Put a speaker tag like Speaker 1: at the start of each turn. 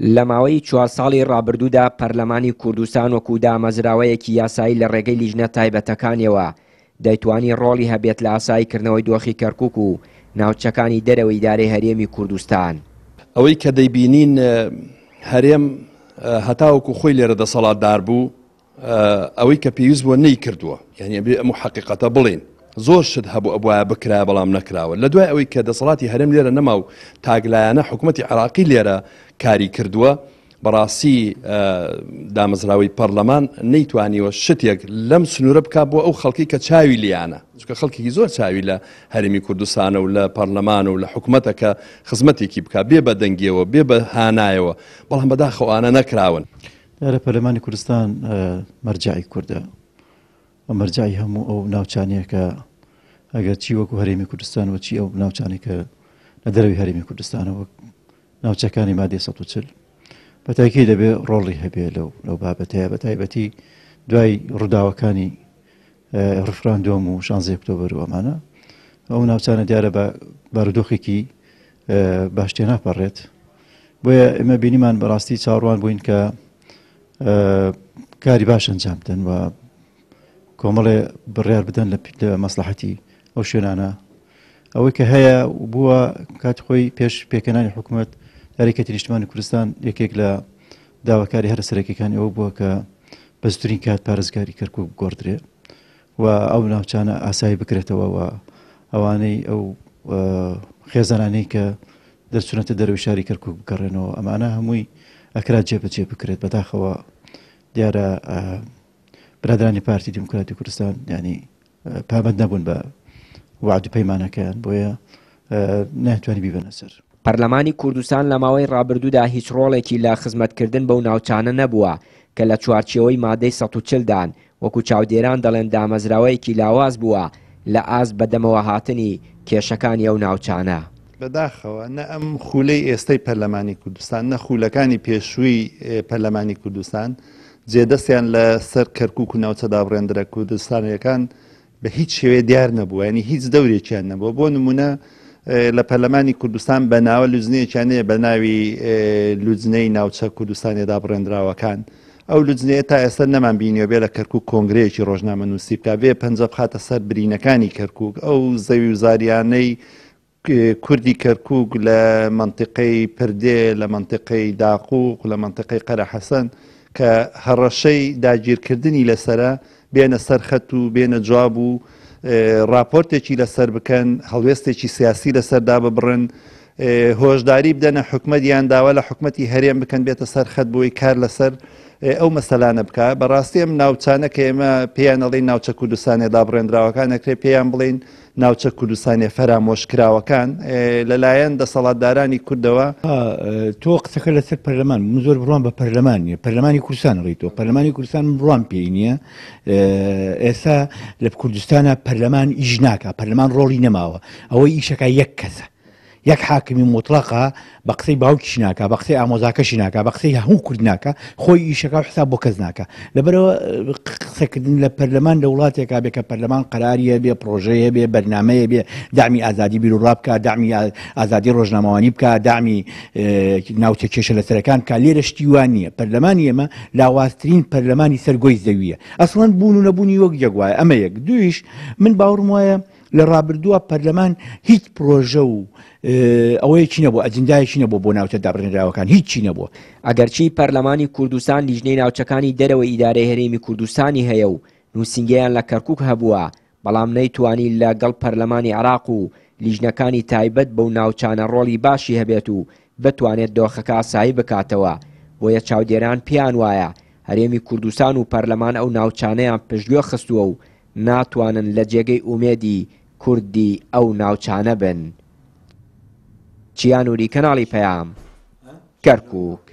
Speaker 1: لە ماوەی چوار ساڵی ڕابردوودا پەرلەمانی کوردستان وەکو دامەزراوەیەکی یاسایی لە ڕێگەی لیژنە تایبەتەکانیەوە دەیتوانی ڕۆڵی هەبێت لە ئاساییکردنەوەی دۆخی کەرکک و ناوچەکانی دەرەوەی دارەی هەرێمی کوردستان
Speaker 2: ئەوەی کە دەیبینین هەرێم هەتاوەکو خۆی لێرە دەسەڵاتدار بوو ئەوەی کە پێویست بووە نەی کردووە یعنی بێ ئەمە حقیقەتە بڵین زۆر شت هەبوو ئەبواە بکرا بەڵام نەکراوە لە دوای ئەوەی کە دەسەڵاتی هەرم لێرە نەما و تاگلایانە حکوومەتتی عراقی لێرە کاری کردووە بەڕاستی دامەزراوی پەرلەمان نەیتوانیوە شتێک لەم سنوورە بک بۆ ئەو خەڵکی کە چاوی لیانە چکە خەڵکی زۆر چاوی لە هەرمی کوردستانە و لە پەرلەمان و لە حکوومەتەکە خزمەتێکی بک بێ بە دەنگیەوە بێ بە هانایەوە بەڵام بەداخەوانە نەکراون
Speaker 3: دارە پەرلەمانی کوردستان مەرجایی کووردە مەرجایی هەموو ئەو ناوچانەکە ئەگەر چی وەکو هەرێمی کوردستان و چی ئەو ناوچانێکە لە دەروی هەرمی کوردستانەوە ناوچەکانی مادی سەچل بەتاکی دەبێت ڕۆڵی هەبێ لەو لەو بابەتەیە بە تایبەتی دوای ڕووداوەکانی ڕفراندۆم و شانزی ئۆکتۆبر ئەمانە ئەو ناوچانە دیارە بە بارودۆخێکی باشتێ ناپەڕێت بۆیە ئمە بینیمان بەڕاستی چاڕوان بووین کە کاری باش ئەنجام بدەن و کۆمەڵێ بڕیار بدەن لە مەسلحەتی ئەو شوێنانە ئەوەی کە هەیە بووە کات خۆی پێش پێکەنانی حکوومەت یاریکەتی نیشتمانی کوردستان یەکێک لە داواکاری هەر سەرەکەەکان ئەوە بووە کە بەستترین کات پارێزگاری کەرکک گۆدرێ و ئەو ناوچانە ئاسایی بکرێتەوە و ئەوانەی ئەو خێزانانەی کە دەرچونەتە دەروی شاری کەرکک بگەڕێنەوە ئەمانە هەمووی ئەکرا جێبەجێ بکرێت بەداخەوە دیارە برادرانی پارتی دیموکراتی کوردستان ینی پابەت نەبوون بە وعد و پەیمانەکەیان بۆیە ناتوانانی بیبەنە سەر
Speaker 1: پەرلەمانی کوردستان لە ماوەی ڕابردوودا هیچ ڕۆڵێکی لە خزمەتکردن بەو ناوچانە نەبووە کە لە چوارچەوەی مادەی ١چلدان وەکو چاودێران دەڵێن دامەزراوەیەکی لاواز بووە لە ئاز بەدەمەوە هاتنی کێشەکانی ئەو ناوچانە.
Speaker 4: بەداخەوە نە ئەم
Speaker 1: خولەی ئێستەی پەرلەمانی کوردستان نە خولەکانی
Speaker 4: پێشووی پەرلەمانی کوردستان جێدەستیان لە سەر کەرکک و ناوچەدا بڕێندرە کوردستانیەکان بە هیچ شێوێ دیار نەبووە ینی هیچ دەورێکیان نەبووە بۆ نمونە لە پەلەمانی کوردستان بە ناوە لوزنەیەکیانەیە بە ناوی لوزنەی ناوچە کوردستانیدا بڕێنراوەکان. ئەو لوزنەیە تا ئێستا نەمان بینیەوە بێ لە کەرکک کۆنگرەیەکی ڕۆژنامە نووسی بکە بێ پەنج خاتە سەر برینەکانی کەرکک ئەو زەوی وزاریانەی کوردی کەرکک لە منطقەی پردێ لە منطقەی داقوق لە منطقەی قەرە حەسەن کە هەڕەشەی داگیرکردنی لەسرە بێنە سەرخەت و بێنە جواب و راپۆرتێکی لەسەر بکەن هەڵوێستێکی سیاسی لەسەردا ببڕن هۆشداری بدەنە حکومەتیان داوا لە حکومەتی هەرێم بکەن بێتە سەر خەت بووی کار لەسەر ئەو مەسەلانە بکە بەڕاستی ئەم ناوچانە کە ئێمە پێیان ئەڵی ناوچە کوردستانی دابڕێنراوەکان ئەکرێ پێیان بڵین ناوچە کوردستانی فەرامۆشکراوەکان لەلایەن دەسەڵاتدارانی کوردەوە
Speaker 5: تۆ قسەکە لەسەر پەرلەمان من زۆر بڕوان بە پەرلەمانی پەرلەمانی کوردستان ڕیتەوە پەرلەمانی کوردستان بڕوان پێی نییە ئێستا لە کوردستانە پەرلەمان ئیژناکە پەرلەمان ڕۆڵی نەماوە ئەوەی ئیشەکە یەک کەسە یەک حاکمی مطلقا بە قسەی باوکیش ناکە بە قسەی ئامۆزاکەشی ناکە بە قسەی هەموو کورد ناکە خۆی ئیشەکە حساب بۆ کەس ناکە لەبەرەوە قسەکردن لە پەرلەمان لە وڵاتێکا بێ کە پەرلەمان قەراریە بێ پرۆژەیە بێ بەرنمەیە بێ دامی ئازادی بیرروڕاب بکە دامی ئازادی ڕۆژنامەوانی بکە دامی ناوچە کێشە لەسەرەکان کا لێرە شتیوان نیە پەرلەمانی ئێمە لاوااسترین پەرلەمانی سەرگۆی زەویە ئەسڵەن بوون و نەبوونی وەک یەک وایە ئەمە یەک دویش من باوەڕم وایە لە ڕابردووە پەرلەمان هیچ
Speaker 1: پرۆژە و ئەوەی چینە بۆ ئەجندایشی نەبوو بۆ ناوچە دابڕێنراوەکان هیچی نەبوو ئەگەرچی پەرلەمانی کوردستان لیژنەی ناوچەکانی دەرەوە ئیدارە هەرێمی کوردستانی هەیە و نووسنگیان لە کەرکک هەبووە بەڵام نەیتوانی لەگەڵ پەرلەمانی عراق و لیژنەکانی تایبەت بەو ناوچانە ڕۆڵی باشی هەبێت و بتوانێت دۆخەکە سایی بکاتەوە بۆیە چاودێران پیان وایە هەرێمی کوردستان و پەرلەمان ئەو ناوچانەیان پشتگوێ خستووە و ناتوانن لە جێگەی ئومێدی کوردی ئەو ناوچانە بن چیان وری کەناڵی پەیام کەرکک